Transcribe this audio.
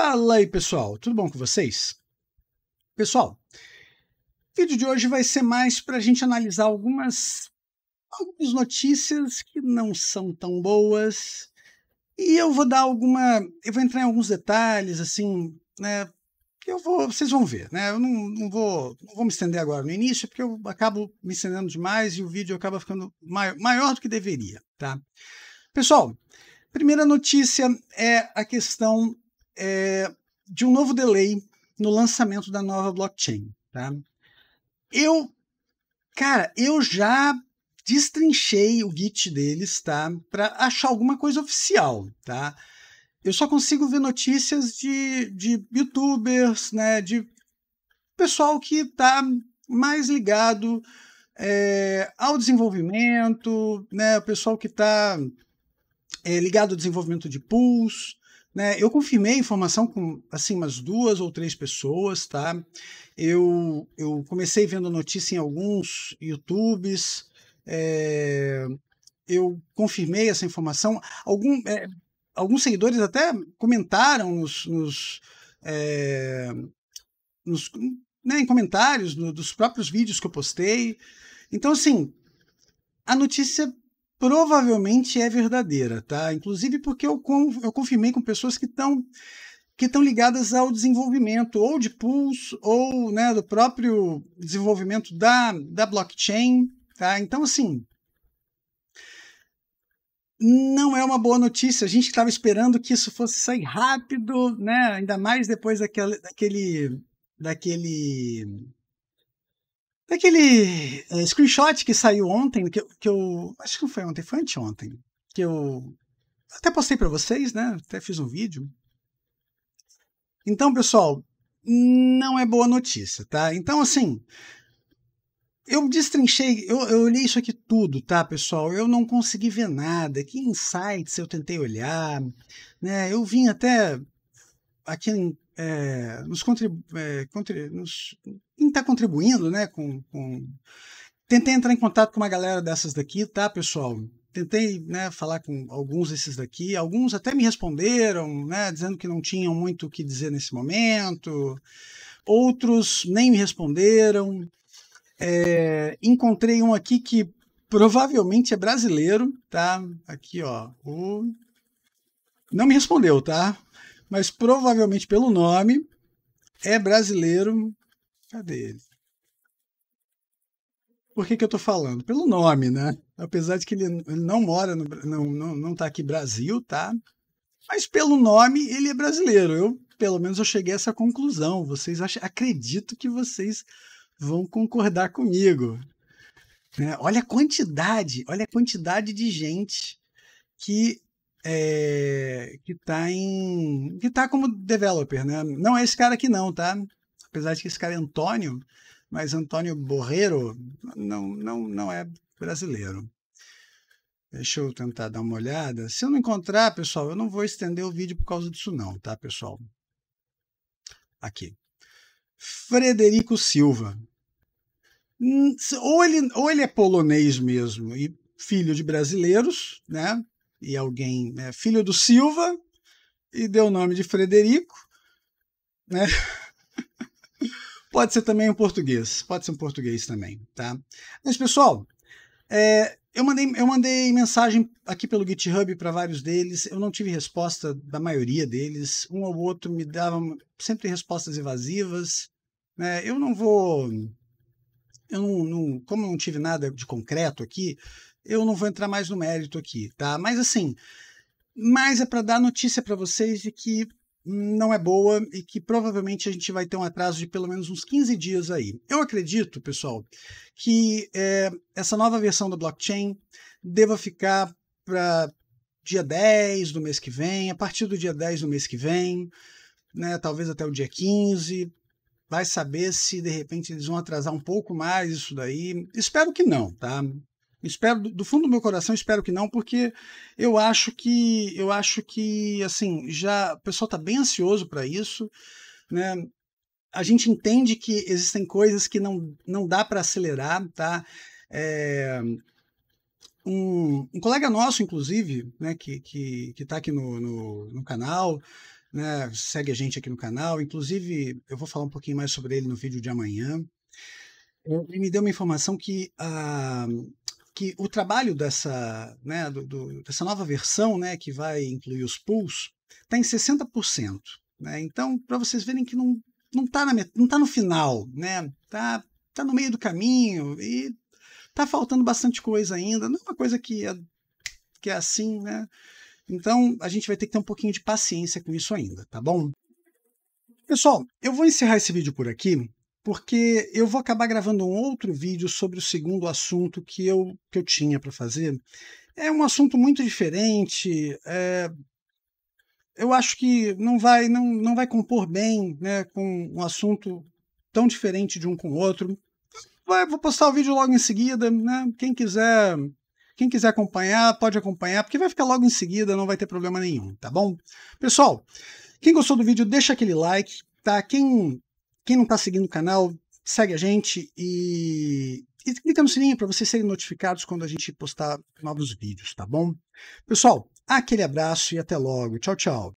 Fala aí, pessoal, tudo bom com vocês? Pessoal, o vídeo de hoje vai ser mais para a gente analisar algumas, algumas notícias que não são tão boas. E eu vou dar alguma. Eu vou entrar em alguns detalhes, assim, né? eu vou. Vocês vão ver, né? Eu não, não, vou, não vou me estender agora no início, porque eu acabo me estendendo demais e o vídeo acaba ficando maior, maior do que deveria, tá? Pessoal, primeira notícia é a questão é, de um novo delay no lançamento da nova blockchain. Tá? Eu, cara, eu já destrinchei o Git deles, tá? Para achar alguma coisa oficial, tá? Eu só consigo ver notícias de, de YouTubers, né? De pessoal que tá mais ligado é, ao desenvolvimento, né? O pessoal que tá é, ligado ao desenvolvimento de pools, né? Eu confirmei a informação com assim umas duas ou três pessoas, tá? Eu, eu comecei vendo a notícia em alguns YouTubes, é, eu confirmei essa informação. Algum, é, alguns seguidores até comentaram nos, nos, é, nos né, em comentários no, dos próprios vídeos que eu postei. Então, assim, a notícia provavelmente é verdadeira, tá? Inclusive porque eu, eu confirmei com pessoas que estão que estão ligadas ao desenvolvimento ou de pools ou né, do próprio desenvolvimento da, da blockchain, tá? Então, assim, não é uma boa notícia. A gente estava esperando que isso fosse sair rápido, né? Ainda mais depois daquele, daquele, daquele Daquele é, screenshot que saiu ontem, que, que eu. Acho que não foi ontem, foi anteontem. Que eu até postei para vocês, né? Até fiz um vídeo. Então, pessoal, não é boa notícia, tá? Então, assim, eu destrinchei, eu, eu olhei isso aqui tudo, tá, pessoal? Eu não consegui ver nada. Que insights eu tentei olhar, né? Eu vim até aqui em é, nos, contribu é, quem está contribuindo, né? Com, com... Tentei entrar em contato com uma galera dessas daqui, tá, pessoal? Tentei né, falar com alguns desses daqui, alguns até me responderam, né, dizendo que não tinham muito o que dizer nesse momento, outros nem me responderam. É, encontrei um aqui que provavelmente é brasileiro, tá? Aqui, ó, o... não me respondeu, tá? mas provavelmente pelo nome, é brasileiro. Cadê ele? Por que, que eu estou falando? Pelo nome, né? Apesar de que ele, ele não mora, no, não, não, não tá aqui Brasil, tá? Mas pelo nome, ele é brasileiro. Eu, pelo menos, eu cheguei a essa conclusão. Vocês acham, acredito que vocês vão concordar comigo. Né? Olha a quantidade, olha a quantidade de gente que é, que tá em. que tá como developer, né? Não é esse cara aqui, não, tá? Apesar de que esse cara é Antônio, mas Antônio Borreiro não, não, não é brasileiro. Deixa eu tentar dar uma olhada. Se eu não encontrar, pessoal, eu não vou estender o vídeo por causa disso, não, tá, pessoal? Aqui. Frederico Silva. Hum, ou ele, ou ele é polonês mesmo e filho de brasileiros, né? e alguém, né, filho do Silva, e deu o nome de Frederico, né? pode ser também um português, pode ser um português também, tá? Mas pessoal, é, eu mandei, eu mandei mensagem aqui pelo GitHub para vários deles, eu não tive resposta da maioria deles, um ou outro me dava sempre respostas evasivas, né? Eu não vou, eu não, não como não tive nada de concreto aqui, eu não vou entrar mais no mérito aqui, tá? Mas assim, mas é para dar notícia para vocês de que não é boa e que provavelmente a gente vai ter um atraso de pelo menos uns 15 dias aí. Eu acredito, pessoal, que é, essa nova versão da blockchain deva ficar para dia 10 do mês que vem, a partir do dia 10 do mês que vem, né, talvez até o dia 15. Vai saber se de repente eles vão atrasar um pouco mais isso daí. Espero que não, tá? Espero do fundo do meu coração, espero que não, porque eu acho que eu acho que assim, já o pessoal está bem ansioso para isso, né? A gente entende que existem coisas que não, não dá para acelerar, tá? É, um, um, colega nosso, inclusive, né, que, que, que tá aqui no, no, no canal, né, segue a gente aqui no canal, inclusive eu vou falar um pouquinho mais sobre ele no vídeo de amanhã, ele me deu uma informação que a, que o trabalho dessa, né, do, do, dessa nova versão, né, que vai incluir os pools, está em 60%. Né? Então, para vocês verem que não não está não tá no final, né? Tá, tá no meio do caminho e tá faltando bastante coisa ainda. Não é uma coisa que é, que é assim, né? Então, a gente vai ter que ter um pouquinho de paciência com isso ainda, tá bom? Pessoal, eu vou encerrar esse vídeo por aqui porque eu vou acabar gravando um outro vídeo sobre o segundo assunto que eu, que eu tinha para fazer. É um assunto muito diferente. É, eu acho que não vai, não, não vai compor bem né, com um assunto tão diferente de um com o outro. Vai, vou postar o vídeo logo em seguida. Né? Quem quiser quem quiser acompanhar, pode acompanhar, porque vai ficar logo em seguida, não vai ter problema nenhum, tá bom? Pessoal, quem gostou do vídeo, deixa aquele like, tá? Quem quem não está seguindo o canal, segue a gente e, e clica no sininho para vocês serem notificados quando a gente postar novos vídeos, tá bom? Pessoal, aquele abraço e até logo. Tchau, tchau.